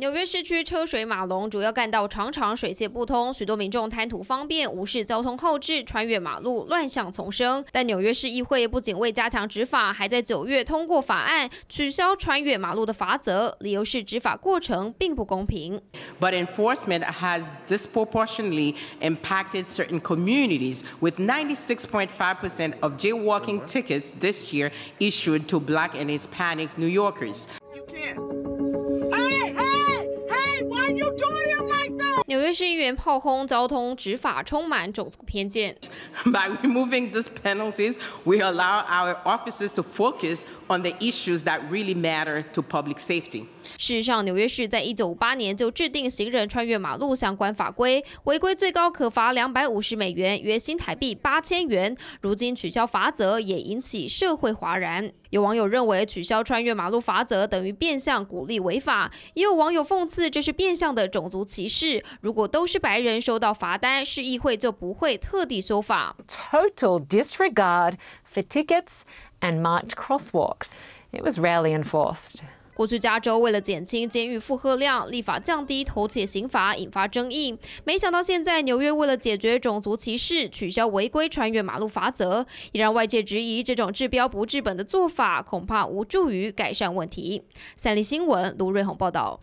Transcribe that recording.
纽约市区车水马龙，主要干道常常水泄不通。许多民众贪图方便，无视交通后置，穿越马路，乱象丛生。但纽约市议会不仅未加强执法，还在九月通过法案，取消穿越马路的罚则，理由是执法过程并不公平。But enforcement has disproportionately impacted certain communities, with 96.5% of jaywalking tickets this year issued to Black and Hispanic New Yorkers. man, 纽约市议员炮轰交通执法充满种族偏见。By removing these penalties, we allow our officers to focus on the issues that really matter to public safety. 事实上，纽约市在一九五八年就制定行人穿越马路相关法规，违规最高可罚两百五十美元（约新台币八千元）。如今取消罚则也引起社会哗然。有网友认为，取消穿越马路罚则等于变相鼓励违法；也有网友讽刺这是变相的种族歧视。如果都是白人收到罚单，市议会就不会特地修法。Total disregard for tickets and marked crosswalks. It was rarely enforced. 过去，加州为了减轻监狱负荷量，立法降低偷窃刑罚，引发争议。没想到，现在纽约为了解决种族歧视，取消违规穿越马路法则，也让外界质疑这种治标不治本的做法，恐怕无助于改善问题。三立新闻卢瑞红报道。